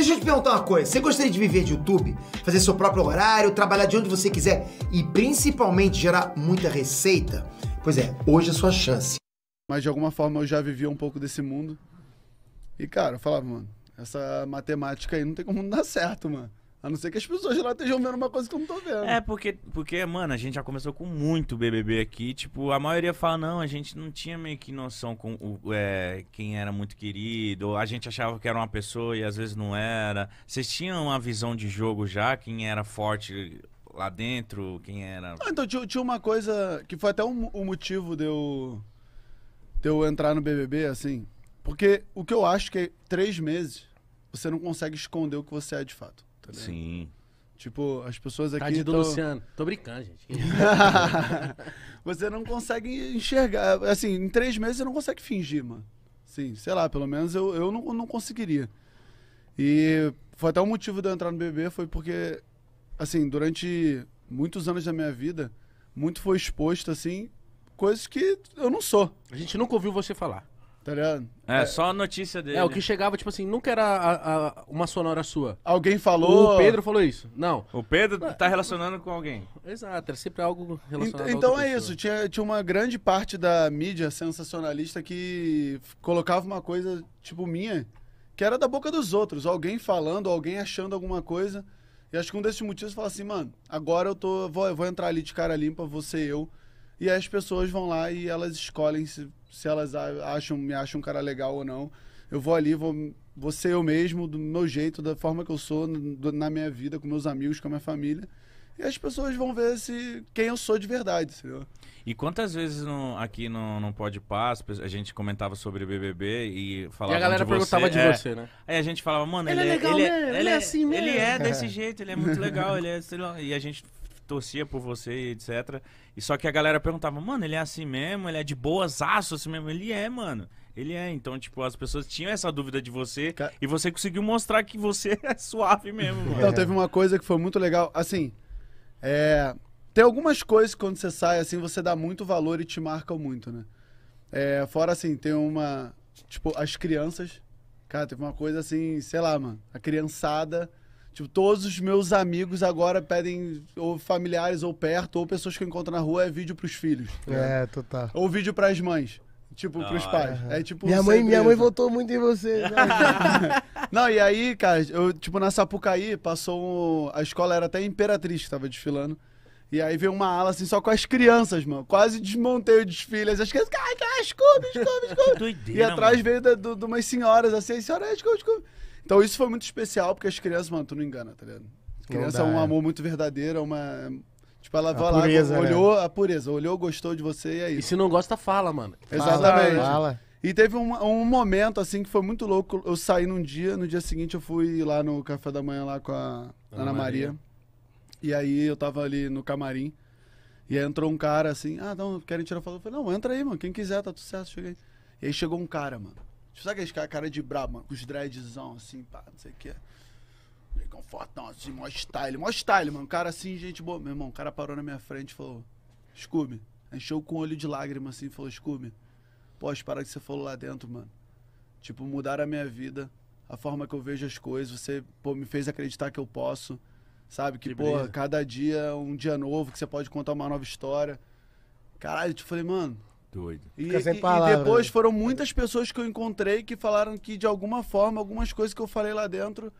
Deixa eu te perguntar uma coisa. Você gostaria de viver de YouTube? Fazer seu próprio horário, trabalhar de onde você quiser e principalmente gerar muita receita? Pois é, hoje é a sua chance. Mas de alguma forma eu já vivia um pouco desse mundo. E cara, eu falava, mano, essa matemática aí não tem como dar certo, mano. A não ser que as pessoas lá estejam vendo uma coisa que eu não tô vendo. É, porque, porque, mano, a gente já começou com muito BBB aqui. Tipo, a maioria fala, não, a gente não tinha meio que noção com o, é, quem era muito querido. A gente achava que era uma pessoa e às vezes não era. Vocês tinham uma visão de jogo já? Quem era forte lá dentro? Quem era... Ah, então, tinha, tinha, uma coisa que foi até o um, um motivo de eu, de eu entrar no BBB, assim. Porque o que eu acho que é três meses, você não consegue esconder o que você é de fato né? Sim. Tipo, as pessoas tá aqui. Tadinho do Luciano. Tô brincando, gente. você não consegue enxergar. Assim, em três meses você não consegue fingir, mano. Sim, sei lá, pelo menos eu, eu não, não conseguiria. E foi até o um motivo de eu entrar no BBB, foi porque, assim, durante muitos anos da minha vida, muito foi exposto, assim, coisas que eu não sou. A gente nunca ouviu você falar. Tá ligado? É, é, só a notícia dele. É, o que chegava, tipo assim, nunca era a- a- uma sonora sua. Alguém falou. O Pedro falou isso. Não. O Pedro tá relacionando com alguém. Exato, era sempre algo Ent- relacionado a Então outra é pessoa. isso, tinha, tinha uma grande parte da mídia sensacionalista que colocava uma coisa, tipo, minha, que era da boca dos outros, alguém falando, alguém achando alguma coisa. E acho que um desses motivos fala assim, mano, agora eu tô. Vou, eu vou entrar ali de cara limpa, você eu. E aí as pessoas vão lá e elas escolhem se se elas acham, me acham um cara legal ou não. Eu vou ali, vou, vou ser eu mesmo, do meu jeito, da forma que eu sou, na minha vida, com meus amigos, com a minha família. E as pessoas vão ver se quem eu sou de verdade, E quantas vezes no, aqui no, no Pode Paz a gente comentava sobre BBB e falava. E a galera de perguntava você, de é, você, né? Aí a gente falava, mano, ele, é ele é legal, ele, né? ele, ele é, é, assim mesmo. Ele é, é, assim é desse jeito, ele é muito legal, ele é, sei lá. E a gente torcia por você, etc. E só que a galera perguntava, mano, ele é assim mesmo? Ele é de boas aços assim mesmo? Ele é, mano. Ele é, então, tipo, as pessoas tinham essa dúvida de você Ca... e você conseguiu mostrar que você é suave mesmo, mano. Então, teve uma coisa que foi muito legal. Assim, é... tem algumas coisas que quando você sai, assim, você dá muito valor e te marcam muito, né? É... Fora, assim, tem uma. Tipo, as crianças. Cara, teve uma coisa assim, sei lá, mano. A criançada Tipo, todos os meus amigos agora pedem, ou familiares, ou perto, ou pessoas que eu encontro na rua, é vídeo pros filhos. tá É, total. Ou vídeo pras mães. Tipo, Não, pros pais. É, tipo. Minha mãe, minha mãe votou muito em você. Né? Não, e aí, cara, eu, tipo, na Sapucaí, passou um... A escola era até Imperatriz que tava desfilando. E aí veio uma ala, assim, só com as crianças, mano. Quase desmontei o desfile. As crianças, ai, cara, Scooby, Scooby, Scooby. E atrás mano. veio de umas senhoras, assim, senhora, Scooby, Scooby. Então isso foi muito especial, porque as crianças, mano, tu não engana, tá ligado? Criança é um amor muito verdadeiro, é uma. Tipo, ela a vai pureza, lá, né? olhou a pureza, olhou, gostou de você e é É e se não gosta, fala, mano. Exatamente. Fala, fala. E teve um, um, momento, assim, que foi muito louco. Eu saí num dia, no dia seguinte eu fui lá no café da manhã lá com a Ana, Ana Maria. Maria. E aí eu tava ali no camarim. E aí entrou um cara assim, ah, não, querem tirar foto. Eu falei, não, entra aí, mano. Quem quiser, tá tudo certo, cheguei. E aí chegou um cara, mano. Tipo, sabe aqueles cara de brabo, mano? Com os dreadzão, assim, pá, não sei o quê. Negão fortão, assim, mó style, mó style, mano. cara assim, gente boa. Meu irmão, o cara parou na minha frente e falou, Scooby. Encheu com o olho de lágrima, assim, e falou, Scooby, pô, as paradas que você falou lá dentro, mano. Tipo, mudaram a minha vida, a forma que eu vejo as coisas. Você, pô, me fez acreditar que eu posso. Sabe? Que, que pô, cada dia é um dia novo, que você pode contar uma nova história. Caralho, tipo, eu te falei, mano, Doido. E, Fica sem palavra, e depois né? foram muitas pessoas que eu encontrei que falaram que, de alguma forma, algumas coisas que eu falei lá dentro.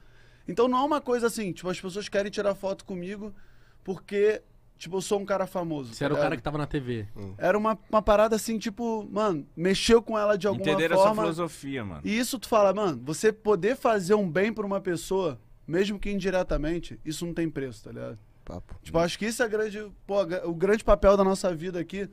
Então não é uma coisa assim, tipo, as pessoas querem tirar foto comigo porque, tipo, eu sou um cara famoso. Você tá era o cara que tava na TV. Hum. Era uma, uma parada assim, tipo, mano, mexeu com ela de alguma Entenderam forma. Entenderam a sua filosofia, mano. E isso tu fala, mano, você poder fazer um bem pra uma pessoa, mesmo que indiretamente, isso não tem preço, tá ligado? Papo. Tipo, acho que isso é grande, pô, o grande papel da nossa vida aqui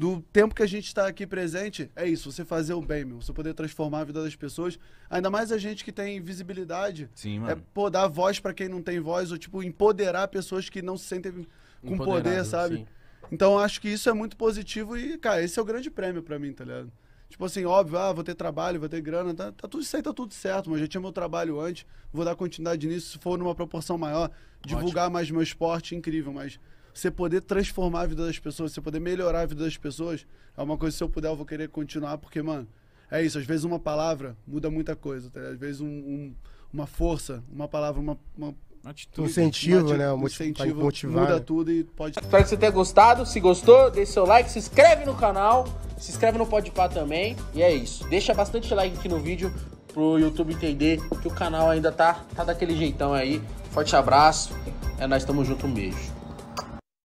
do tempo que a gente está aqui presente, é isso, você fazer o bem, meu. Você poder transformar a vida das pessoas. Ainda mais a gente que tem visibilidade. Sim, é mano. É, pô, dar voz para quem não tem voz, ou, tipo, empoderar pessoas que não se sentem com poder, sabe? Sim. Então, acho que isso é muito positivo e, cara, esse é o grande prêmio para mim, tá ligado? Tipo assim, óbvio, ah, vou ter trabalho, vou ter grana, tá, tá tudo isso aí, tá tudo certo, mas já tinha meu trabalho antes, vou dar continuidade nisso, se for numa proporção maior, divulgar Ótimo. mais meu esporte, incrível, mas você poder transformar a vida das pessoas, você poder melhorar a vida das pessoas, é uma coisa que se eu puder eu vou querer continuar, porque, mano, é isso. Às vezes uma palavra muda muita coisa, tá? Às vezes um, um, uma força, uma palavra, uma, uma atitude, incentivo, né? Um incentivo né? motivar. muda né? tudo e pode... Espero que você tenha gostado. Se gostou, deixe seu like, se inscreve no canal, se inscreve no Podpah também. E é isso. Deixa bastante like aqui no vídeo pro YouTube entender que o canal ainda tá, tá daquele jeitão aí. Forte abraço. É, nós estamos junto, um beijo.